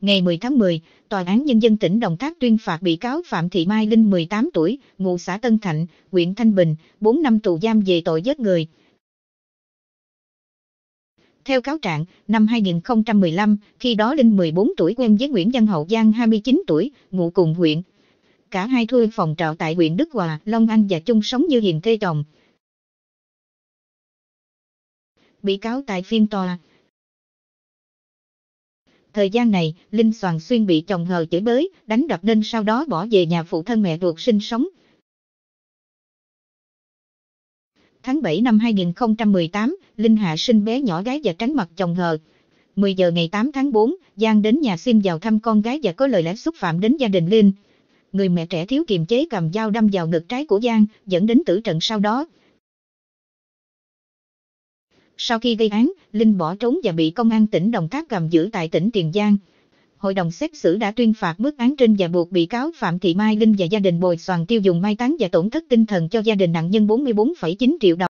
Ngày 10 tháng 10, Tòa án Nhân dân tỉnh Đồng Tháp tuyên phạt bị cáo Phạm Thị Mai Linh 18 tuổi, ngụ xã Tân Thạnh, huyện Thanh Bình, 4 năm tù giam về tội giết người. Theo cáo trạng, năm 2015, khi đó Linh 14 tuổi quen với Nguyễn Văn Hậu Giang 29 tuổi, ngụ cùng huyện. Cả hai thuê phòng trọ tại huyện Đức Hòa, Long An và chung sống như hiền thê chồng. Bị cáo tại phiên tòa, Thời gian này, Linh Soàn Xuyên bị chồng hờ chửi bới, đánh đập nên sau đó bỏ về nhà phụ thân mẹ ruột sinh sống. Tháng 7 năm 2018, Linh Hạ sinh bé nhỏ gái và tránh mặt chồng hờ. 10 giờ ngày 8 tháng 4, Giang đến nhà xin vào thăm con gái và có lời lẽ xúc phạm đến gia đình Linh. Người mẹ trẻ thiếu kiềm chế cầm dao đâm vào ngực trái của Giang, dẫn đến tử trận sau đó. Sau khi gây án, Linh bỏ trốn và bị công an tỉnh Đồng Tháp cầm giữ tại tỉnh Tiền Giang. Hội đồng xét xử đã tuyên phạt mức án trên và buộc bị cáo Phạm Thị Mai Linh và gia đình bồi soàn tiêu dùng mai táng và tổn thất tinh thần cho gia đình nạn nhân 44,9 triệu đồng.